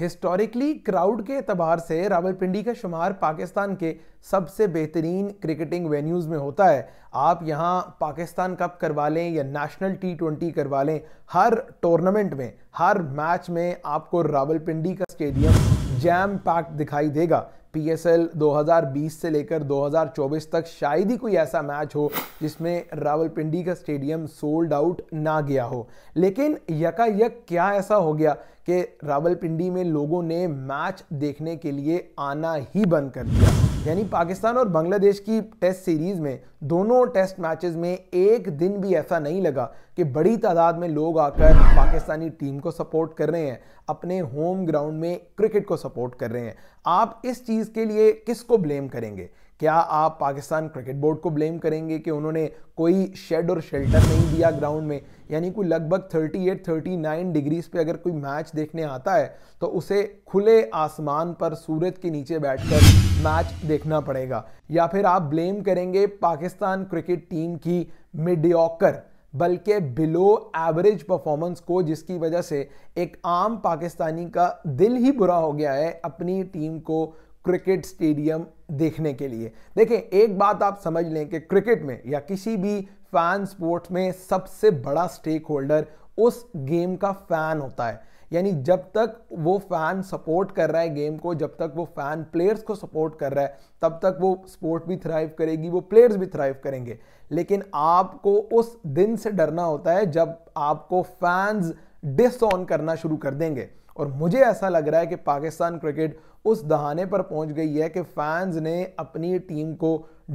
historically crowd के अतबार से रावलपिंडी का शुमार पाकिस्तान के सबसे बेहतरीन क्रिकेटिंग वेन्यूज़ में होता है आप यहाँ पाकिस्तान कप करवा लें या नेशनल टी ट्वेंटी करवा लें हर टूर्नामेंट में हर मैच में आपको रावलपिंडी का स्टेडियम जैम पैक दिखाई देगा पी 2020 से लेकर 2024 तक शायद ही कोई ऐसा मैच हो जिसमें रावलपिंडी का स्टेडियम सोल्ड आउट ना गया हो लेकिन यकायक क्या ऐसा हो गया कि रावलपिंडी में लोगों ने मैच देखने के लिए आना ही बंद कर दिया यानी पाकिस्तान और बांग्लादेश की टेस्ट सीरीज में दोनों टेस्ट मैचेस में एक दिन भी ऐसा नहीं लगा कि बड़ी तादाद में लोग आकर पाकिस्तानी टीम को सपोर्ट कर रहे हैं अपने होम ग्राउंड में क्रिकेट को सपोर्ट कर रहे हैं आप इस चीज़ के लिए किसको ब्लेम करेंगे क्या आप पाकिस्तान क्रिकेट बोर्ड को ब्लेम करेंगे कि उन्होंने कोई शेड और शेल्टर नहीं दिया ग्राउंड में यानी कोई लगभग 38 39 डिग्रीज पे अगर कोई मैच देखने आता है तो उसे खुले आसमान पर सूरज के नीचे बैठकर मैच देखना पड़ेगा या फिर आप ब्लेम करेंगे पाकिस्तान क्रिकेट टीम की मिडियोकर बल्कि बिलो एवरेज परफॉर्मेंस को जिसकी वजह से एक आम पाकिस्तानी का दिल ही बुरा हो गया है अपनी टीम को क्रिकेट स्टेडियम देखने के लिए देखें एक बात आप समझ लें कि क्रिकेट में या किसी भी फैन स्पोर्ट्स में सबसे बड़ा स्टेक होल्डर उस गेम का फैन होता है यानी जब तक वो फैन सपोर्ट कर रहा है गेम को जब तक वो फैन प्लेयर्स को सपोर्ट कर रहा है तब तक वो स्पोर्ट भी थ्राइव करेगी वो प्लेयर्स भी थ्राइव करेंगे लेकिन आपको उस दिन से डरना होता है जब आपको फैंस डिस ऑन करना शुरू कर देंगे और मुझे ऐसा लग रहा है कि पाकिस्तान क्रिकेट उस दहाने पर पहुंच गई है कि फैंस ने अपनी टीम को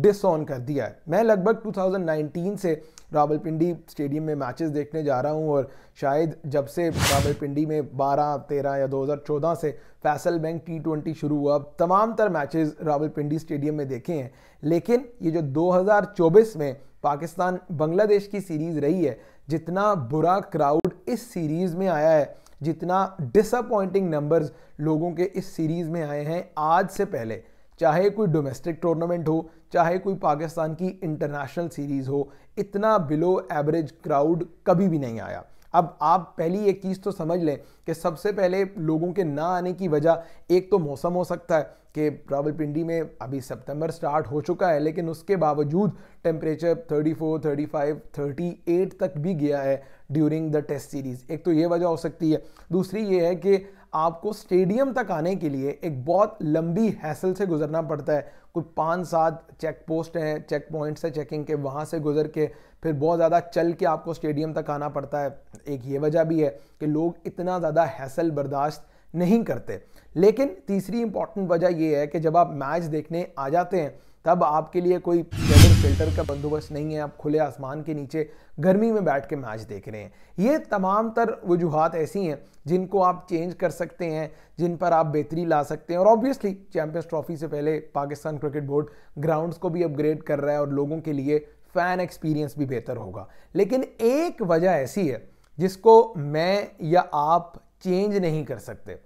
डिसऑन कर दिया है मैं लगभग 2019 से रावलपिंडी स्टेडियम में मैचेस देखने जा रहा हूं और शायद जब से रावलपिंडी में 12, 13 या 2014 से फैसल बैंक टी ट्वेंटी शुरू हुआ तमाम तर मैचेस रावलपिंडी स्टेडियम में देखे हैं लेकिन ये जो 2024 में पाकिस्तान बांग्लादेश की सीरीज़ रही है जितना बुरा क्राउड इस सीरीज़ में आया है जितना डिसअपॉइंटिंग नंबर्स लोगों के इस सीरीज़ में आए हैं आज से पहले चाहे कोई डोमेस्टिक टूर्नामेंट हो चाहे कोई पाकिस्तान की इंटरनेशनल सीरीज़ हो इतना बिलो एवरेज क्राउड कभी भी नहीं आया अब आप पहली एक चीज़ तो समझ लें कि सबसे पहले लोगों के ना आने की वजह एक तो मौसम हो सकता है कि रावलपिंडी में अभी सितंबर स्टार्ट हो चुका है लेकिन उसके बावजूद टेम्परेचर 34, 35, 38 तक भी गया है ड्यूरिंग द टेस्ट सीरीज़ एक तो ये वजह हो सकती है दूसरी ये है कि आपको स्टेडियम तक आने के लिए एक बहुत लंबी हैसल से गुजरना पड़ता है कोई पाँच सात चेक पोस्ट हैं चेक पॉइंट्स हैं चेकिंग के वहाँ से गुजर के फिर बहुत ज़्यादा चल के आपको स्टेडियम तक आना पड़ता है एक ये वजह भी है कि लोग इतना ज़्यादा हैसल बर्दाश्त नहीं करते लेकिन तीसरी इंपॉर्टेंट वजह यह है कि जब आप मैच देखने आ जाते हैं तब आपके लिए कोई वेदर फिल्टर का बंदोबस्त नहीं है आप खुले आसमान के नीचे गर्मी में बैठ के मैच देख रहे हैं ये तमाम तर वजूहत ऐसी हैं जिनको आप चेंज कर सकते हैं जिन पर आप बेहतरी ला सकते हैं और ऑब्वियसली चैम्पियंस ट्रॉफी से पहले पाकिस्तान क्रिकेट बोर्ड ग्राउंड्स को भी अपग्रेड कर रहा है और लोगों के लिए फ़ैन एक्सपीरियंस भी बेहतर होगा लेकिन एक वजह ऐसी है जिसको मैं या आप चेंज नहीं कर सकते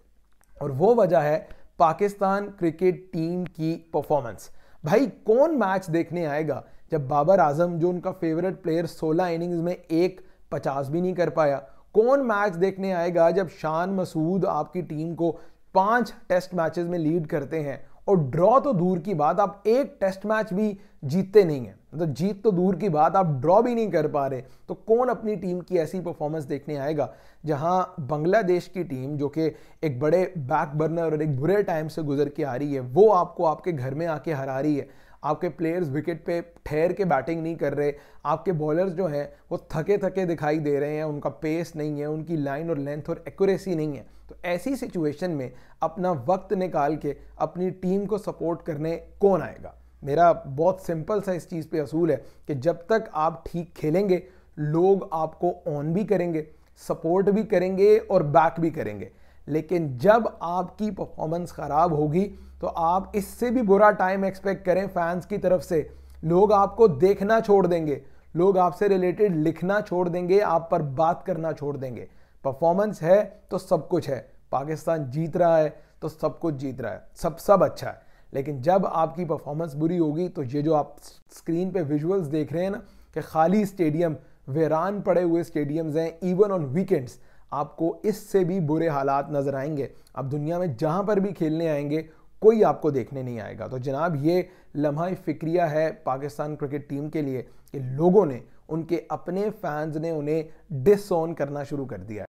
और वो वजह है पाकिस्तान क्रिकेट टीम की परफॉर्मेंस भाई कौन मैच देखने आएगा जब बाबर आजम जो उनका फेवरेट प्लेयर 16 इनिंग्स में एक पचास भी नहीं कर पाया कौन मैच देखने आएगा जब शान मसूद आपकी टीम को पांच टेस्ट मैचेस में लीड करते हैं और ड्रॉ तो दूर की बात आप एक टेस्ट मैच भी जीतते नहीं है तो मतलब जीत तो दूर की बात आप ड्रॉ भी नहीं कर पा रहे तो कौन अपनी टीम की ऐसी परफॉर्मेंस देखने आएगा जहां बांग्लादेश की टीम जो कि एक बड़े बैक बर्नर और एक बुरे टाइम से गुजर के आ रही है वो आपको आपके घर में आके हरा रही है आपके प्लेयर्स विकेट पे ठहर के बैटिंग नहीं कर रहे आपके बॉलर्स जो हैं वो थके थके दिखाई दे रहे हैं उनका पेस नहीं है उनकी लाइन और लेंथ और एक्यूरेसी नहीं है तो ऐसी सिचुएशन में अपना वक्त निकाल के अपनी टीम को सपोर्ट करने कौन आएगा मेरा बहुत सिंपल सा इस चीज़ पे असूल है कि जब तक आप ठीक खेलेंगे लोग आपको ऑन भी करेंगे सपोर्ट भी करेंगे और बैक भी करेंगे लेकिन जब आपकी परफॉर्मेंस ख़राब होगी तो आप इससे भी बुरा टाइम एक्सपेक्ट करें फैंस की तरफ से लोग आपको देखना छोड़ देंगे लोग आपसे रिलेटेड लिखना छोड़ देंगे आप पर बात करना छोड़ देंगे परफॉर्मेंस है तो सब कुछ है पाकिस्तान जीत रहा है तो सब कुछ जीत रहा है सब सब अच्छा है लेकिन जब आपकी परफॉर्मेंस बुरी होगी तो ये जो आप स्क्रीन पे विजुअल्स देख रहे हैं ना कि खाली स्टेडियम वेरान पड़े हुए स्टेडियम्स हैं इवन ऑन वीकेंड्स आपको इससे भी बुरे हालात नज़र आएंगे आप दुनिया में जहाँ पर भी खेलने आएंगे कोई आपको देखने नहीं आएगा तो जनाब ये लम्हा फिक्रिया है पाकिस्तान क्रिकेट टीम के लिए कि लोगों ने उनके अपने फैंस ने उन्हें डिसऑन करना शुरू कर दिया